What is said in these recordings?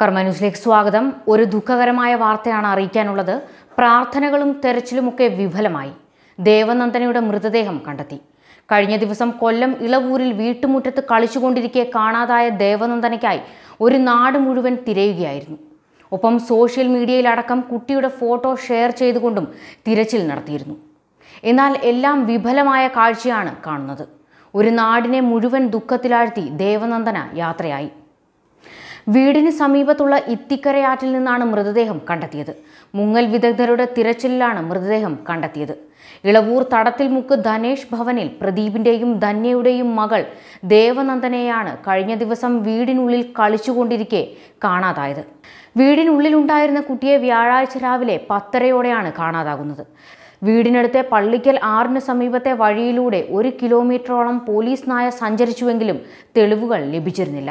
കർമ്മന്യൂസിലേക്ക് സ്വാഗതം ഒരു ദുഃഖകരമായ വാർത്തയാണ് അറിയിക്കാനുള്ളത് പ്രാർത്ഥനകളും തെരച്ചിലുമൊക്കെ വിഫലമായി ദേവനന്ദനയുടെ മൃതദേഹം കണ്ടെത്തി കഴിഞ്ഞ ദിവസം കൊല്ലം ഇളവൂരിൽ വീട്ടുമുറ്റത്ത് കളിച്ചുകൊണ്ടിരിക്കെ കാണാതായ ദേവനന്ദനയ്ക്കായി ഒരു നാട് മുഴുവൻ തിരയുകയായിരുന്നു ഒപ്പം സോഷ്യൽ മീഡിയയിലടക്കം കുട്ടിയുടെ ഫോട്ടോ ഷെയർ ചെയ്തുകൊണ്ടും തിരച്ചിൽ നടത്തിയിരുന്നു എന്നാൽ എല്ലാം വിഫലമായ കാഴ്ചയാണ് കാണുന്നത് ഒരു നാടിനെ മുഴുവൻ ദുഃഖത്തിലാഴ്ത്തി ദേവനന്ദന യാത്രയായി വീടിന് സമീപത്തുള്ള ഇത്തിക്കരയാറ്റിൽ നിന്നാണ് മൃതദേഹം കണ്ടെത്തിയത് മുങ്ങൽ വിദഗ്ധരുടെ തിരച്ചിലിലാണ് മൃതദേഹം കണ്ടെത്തിയത് ഇളവൂർ തടത്തിൽ മുക്ക് ധനേഷ് ഭവനിൽ പ്രദീപിന്റെയും ധന്യയുടെയും മകൾ ദേവനന്ദനെയാണ് കഴിഞ്ഞ ദിവസം വീടിനുള്ളിൽ കളിച്ചുകൊണ്ടിരിക്കെ കാണാതായത് വീടിനുള്ളിലുണ്ടായിരുന്ന കുട്ടിയെ വ്യാഴാഴ്ച രാവിലെ പത്തരയോടെയാണ് കാണാതാകുന്നത് വീടിനടുത്തെ പള്ളിക്കൽ ആറിന് സമീപത്തെ വഴിയിലൂടെ ഒരു കിലോമീറ്ററോളം പോലീസ് നായ സഞ്ചരിച്ചുവെങ്കിലും തെളിവുകൾ ലഭിച്ചിരുന്നില്ല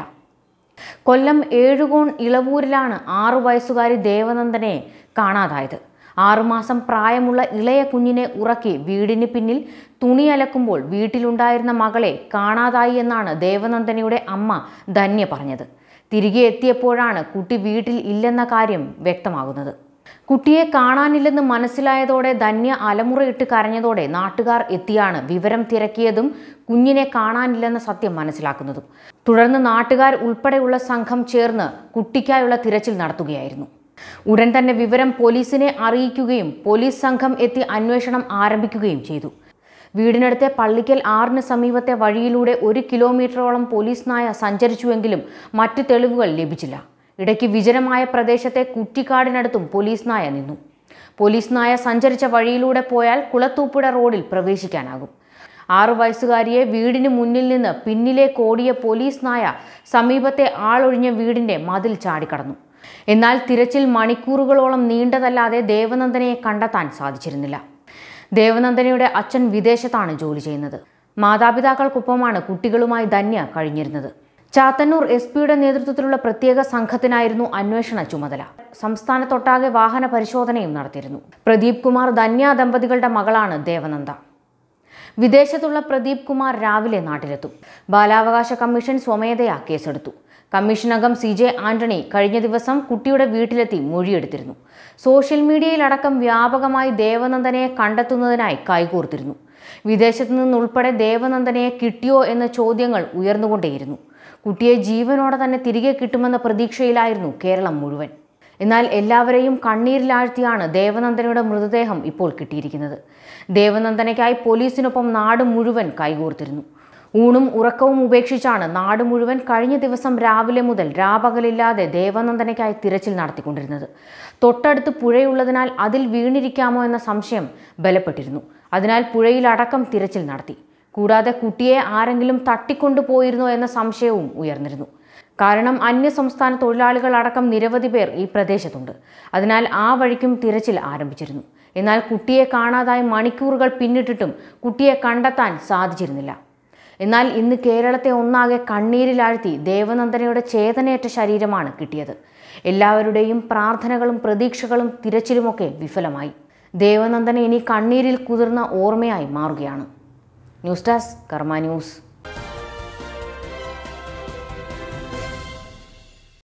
കൊല്ലം ഏഴുകോൺ ഇളവൂരിലാണ് ആറു വയസ്സുകാരി ദേവനന്ദനെ കാണാതായത് ആറുമാസം പ്രായമുള്ള ഇളയ കുഞ്ഞിനെ ഉറക്കി വീടിന് പിന്നിൽ തുണി അലക്കുമ്പോൾ വീട്ടിലുണ്ടായിരുന്ന മകളെ കാണാതായി എന്നാണ് ദേവനന്ദനയുടെ അമ്മ ധന്യ പറഞ്ഞത് തിരികെ എത്തിയപ്പോഴാണ് കുട്ടി വീട്ടിൽ ഇല്ലെന്ന കാര്യം വ്യക്തമാകുന്നത് കുട്ടിയെ കാണാനില്ലെന്ന് മനസ്സിലായതോടെ ധന്യ അലമുറയിട്ട് കരഞ്ഞതോടെ നാട്ടുകാർ എത്തിയാണ് വിവരം തിരക്കിയതും കുഞ്ഞിനെ കാണാനില്ലെന്ന സത്യം മനസ്സിലാക്കുന്നതും തുടർന്ന് നാട്ടുകാർ ഉൾപ്പെടെയുള്ള സംഘം ചേർന്ന് കുട്ടിക്കായുള്ള തിരച്ചിൽ നടത്തുകയായിരുന്നു ഉടൻ തന്നെ വിവരം പോലീസിനെ അറിയിക്കുകയും പോലീസ് സംഘം എത്തി അന്വേഷണം ആരംഭിക്കുകയും ചെയ്തു വീടിനടുത്തെ പള്ളിക്കൽ ആറിന് സമീപത്തെ വഴിയിലൂടെ ഒരു കിലോമീറ്ററോളം പോലീസ് നായ സഞ്ചരിച്ചുവെങ്കിലും മറ്റ് തെളിവുകൾ ലഭിച്ചില്ല ഇടയ്ക്ക് വിജനമായ പ്രദേശത്തെ കുറ്റിക്കാടിനടുത്തും പോലീസ് നായ നിന്നു പോലീസ് നായ സഞ്ചരിച്ച വഴിയിലൂടെ പോയാൽ കുളത്തൂപ്പുഴ റോഡിൽ പ്രവേശിക്കാനാകും ആറു വയസ്സുകാരിയെ വീടിന് മുന്നിൽ നിന്ന് പിന്നിലേ കോടിയ പോലീസ് നായ സമീപത്തെ ആളൊഴിഞ്ഞ വീടിന്റെ മതിൽ ചാടിക്കടന്നു എന്നാൽ തിരച്ചിൽ മണിക്കൂറുകളോളം നീണ്ടതല്ലാതെ ദേവനന്ദനയെ കണ്ടെത്താൻ സാധിച്ചിരുന്നില്ല ദേവനന്ദനയുടെ അച്ഛൻ വിദേശത്താണ് ജോലി ചെയ്യുന്നത് മാതാപിതാക്കൾക്കൊപ്പമാണ് കുട്ടികളുമായി ധന്യ കഴിഞ്ഞിരുന്നത് ചാത്തന്നൂർ എസ് പിയുടെ നേതൃത്വത്തിലുള്ള പ്രത്യേക സംഘത്തിനായിരുന്നു അന്വേഷണ ചുമതല സംസ്ഥാനത്തൊട്ടാകെ വാഹന പരിശോധനയും നടത്തിയിരുന്നു പ്രദീപ് കുമാർ ധന്യ ദമ്പതികളുടെ മകളാണ് ദേവനന്ദ വിദേശത്തുള്ള പ്രദീപ് കുമാർ രാവിലെ നാട്ടിലെത്തും ബാലാവകാശ കമ്മീഷൻ സ്വമേധയാ കേസെടുത്തു കമ്മീഷനകം സി ജെ ആന്റണി കഴിഞ്ഞ ദിവസം കുട്ടിയുടെ വീട്ടിലെത്തി മൊഴിയെടുത്തിരുന്നു സോഷ്യൽ മീഡിയയിലടക്കം വ്യാപകമായി ദേവനന്ദനെ കണ്ടെത്തുന്നതിനായി കൈകോർത്തിരുന്നു വിദേശത്തു നിന്നുൾപ്പെടെ ദേവനന്ദനയെ കിട്ടിയോ എന്ന ചോദ്യങ്ങൾ ഉയർന്നുകൊണ്ടേയിരുന്നു കുട്ടിയെ ജീവനോടെ തന്നെ തിരികെ കിട്ടുമെന്ന പ്രതീക്ഷയിലായിരുന്നു കേരളം മുഴുവൻ എന്നാൽ എല്ലാവരെയും കണ്ണീരിലാഴ്ത്തിയാണ് ദേവനന്ദനയുടെ മൃതദേഹം ഇപ്പോൾ കിട്ടിയിരിക്കുന്നത് ദേവനന്ദനയ്ക്കായി പോലീസിനൊപ്പം നാട് മുഴുവൻ കൈകോർത്തിരുന്നു ഊണും ഉറക്കവും ഉപേക്ഷിച്ചാണ് നാട് മുഴുവൻ കഴിഞ്ഞ ദിവസം രാവിലെ മുതൽ രാപകലില്ലാതെ ദേവനന്ദനയ്ക്കായി തിരച്ചിൽ നടത്തിക്കൊണ്ടിരുന്നത് തൊട്ടടുത്ത് പുഴയുള്ളതിനാൽ അതിൽ വീണിരിക്കാമോ എന്ന സംശയം ബലപ്പെട്ടിരുന്നു അതിനാൽ പുഴയിലടക്കം തിരച്ചിൽ നടത്തി കൂടാതെ കുട്ടിയെ ആരെങ്കിലും തട്ടിക്കൊണ്ടുപോയിരുന്നോ എന്ന സംശയവും ഉയർന്നിരുന്നു കാരണം അന്യ സംസ്ഥാന തൊഴിലാളികൾ അടക്കം നിരവധി പേർ ഈ പ്രദേശത്തുണ്ട് അതിനാൽ ആ വഴിക്കും തിരച്ചിൽ ആരംഭിച്ചിരുന്നു എന്നാൽ കുട്ടിയെ കാണാതായി മണിക്കൂറുകൾ പിന്നിട്ടിട്ടും കുട്ടിയെ കണ്ടെത്താൻ സാധിച്ചിരുന്നില്ല എന്നാൽ ഇന്ന് കേരളത്തെ ഒന്നാകെ കണ്ണീരിലാഴ്ത്തി ദേവനന്ദനയുടെ ചേതനയേറ്റ ശരീരമാണ് കിട്ടിയത് എല്ലാവരുടെയും പ്രാർത്ഥനകളും പ്രതീക്ഷകളും തിരച്ചിലുമൊക്കെ വിഫലമായി ദേവനന്ദന ഇനി കണ്ണീരിൽ കുതിർന്ന ഓർമ്മയായി മാറുകയാണ് ന്യൂസ് ഡെസ്ക് കർമ്മ ന്യൂസ്